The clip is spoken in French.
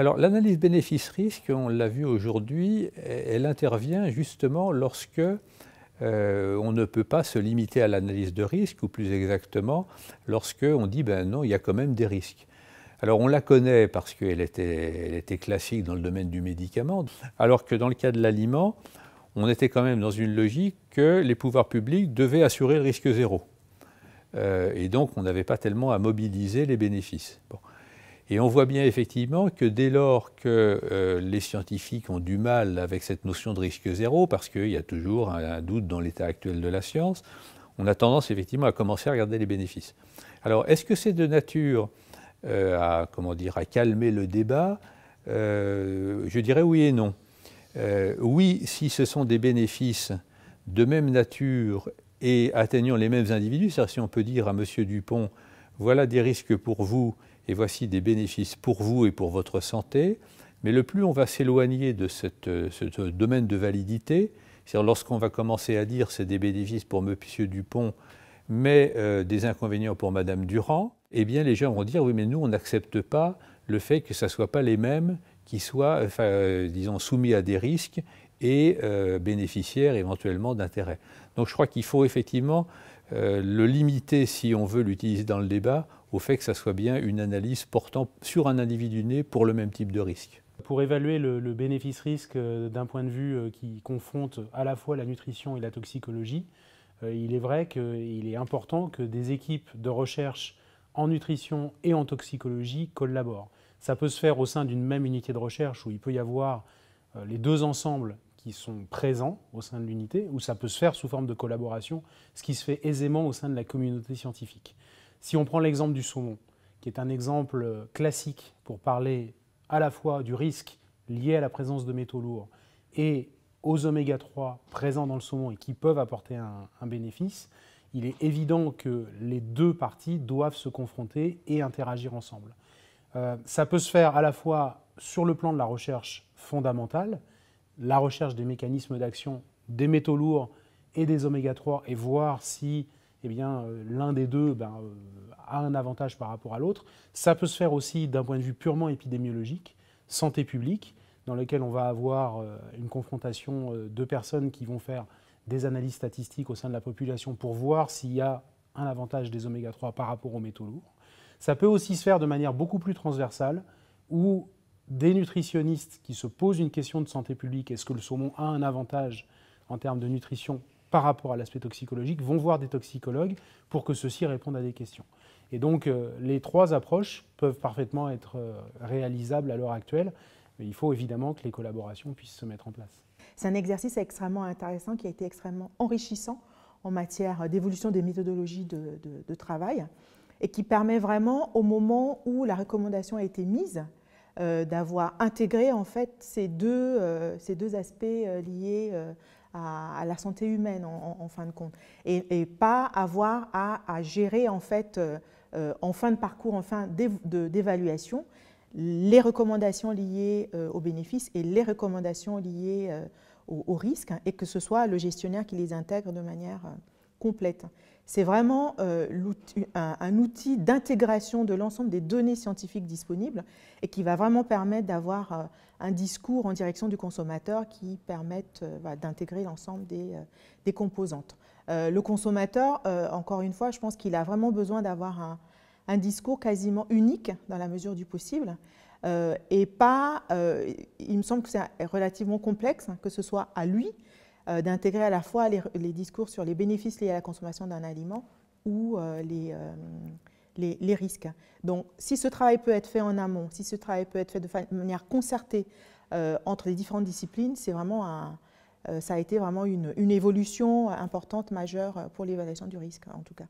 Alors l'analyse bénéfice-risque, on l'a vu aujourd'hui, elle intervient justement lorsque euh, on ne peut pas se limiter à l'analyse de risque, ou plus exactement, lorsque on dit ben non, il y a quand même des risques. Alors on la connaît parce qu'elle était, classique dans le domaine du médicament, alors que dans le cas de l'aliment, on était quand même dans une logique que les pouvoirs publics devaient assurer le risque zéro. Euh, et donc on n'avait pas tellement à mobiliser les bénéfices. Et on voit bien effectivement que dès lors que euh, les scientifiques ont du mal avec cette notion de risque zéro, parce qu'il y a toujours un, doute dans l'état actuel de la science, on a tendance effectivement à commencer à regarder les bénéfices. Alors est-ce que c'est de nature euh, à, comment dire, à calmer le débat euh, Je dirais oui et non. oui, si ce sont des bénéfices de même nature et atteignant les mêmes individus, c'est-à-dire si on peut dire à M. Dupont, voilà des risques pour vous et voici des bénéfices pour vous et pour votre santé. Mais le plus on va s'éloigner de euh, ce domaine de validité, c'est-à-dire lorsqu'on va commencer à dire c'est des bénéfices pour M. Dupont, mais euh, des inconvénients pour Mme Durand, eh bien les gens vont dire oui mais nous on n'accepte pas le fait que ce ne soit pas les mêmes qui soient, euh, disons, soumis à des risques et euh, bénéficiaires bénéficiaire éventuellement d'intérêts. Donc je crois qu'il faut effectivement euh, le limiter, si on veut l'utiliser dans le débat, au fait que ça soit bien une analyse portant sur un individu né pour le même type de risque. Pour évaluer le, bénéfice-risque euh, d'un point de vue qui confronte à la fois la nutrition et la toxicologie, il est vrai qu'il est important que des équipes de recherche en nutrition et en toxicologie collaborent. Ça peut se faire au sein d'une même unité de recherche où il peut y avoir les deux ensembles sont présents au sein de l'unité, ou ça peut se faire sous forme de collaboration, ce qui se fait aisément au sein de la communauté scientifique. Si on prend l'exemple du saumon, qui est un exemple classique pour parler à la fois du risque lié à la présence de métaux lourds et aux oméga 3 présents dans le saumon et qui peuvent apporter un, bénéfice, il est évident que les deux parties doivent se confronter et interagir ensemble. Euh, ça peut se faire à la fois sur le plan de la recherche fondamentale, la recherche des mécanismes d'action des métaux lourds et des oméga 3 et voir si eh bien, euh, l'un des deux ben, euh, a un avantage par rapport à l'autre. Ça peut se faire aussi d'un point de vue purement épidémiologique, santé publique, dans lequel on va avoir euh, une confrontation de personnes qui vont faire des analyses statistiques au sein de la population pour voir s'il y a un avantage des oméga 3 par rapport aux métaux lourds. Ça peut aussi se faire de manière beaucoup plus transversale, où des nutritionnistes qui se posent une question de santé publique, est-ce que le saumon a un avantage en termes de nutrition par rapport à l'aspect toxicologique, vont voir des toxicologues pour que ceux-ci répondent à des questions. Et donc euh, les trois approches peuvent parfaitement être euh, réalisables à l'heure actuelle, mais il faut évidemment que les collaborations puissent se mettre en place. C'est un exercice extrêmement intéressant qui a été extrêmement enrichissant en matière d'évolution des méthodologies de, de, travail et qui permet vraiment au moment où la recommandation a été mise, euh, d'avoir intégré en fait ces deux, euh, aspects euh, liés à, la santé humaine en, fin de compte et, pas avoir à, gérer en fin de parcours, en fin d'évaluation les recommandations liées aux bénéfices et les recommandations liées aux risques hein, et que ce soit le gestionnaire qui les intègre de manière complète. C'est vraiment euh, un, outil d'intégration de l'ensemble des données scientifiques disponibles et qui va vraiment permettre d'avoir euh, un discours en direction du consommateur qui permette euh, bah, d'intégrer l'ensemble des, composantes. le consommateur, encore une fois, je pense qu'il a vraiment besoin d'avoir un, discours quasiment unique dans la mesure du possible. et pas, il me semble que c'est relativement complexe, hein, que ce soit à lui, euh, d'intégrer à la fois les, discours sur les bénéfices liés à la consommation d'un aliment ou euh, euh, les, risques. Donc si ce travail peut être fait en amont, si ce travail peut être fait de manière concertée entre les différentes disciplines, c'est vraiment ça a été vraiment une évolution importante, majeure pour l'évaluation du risque en tout cas.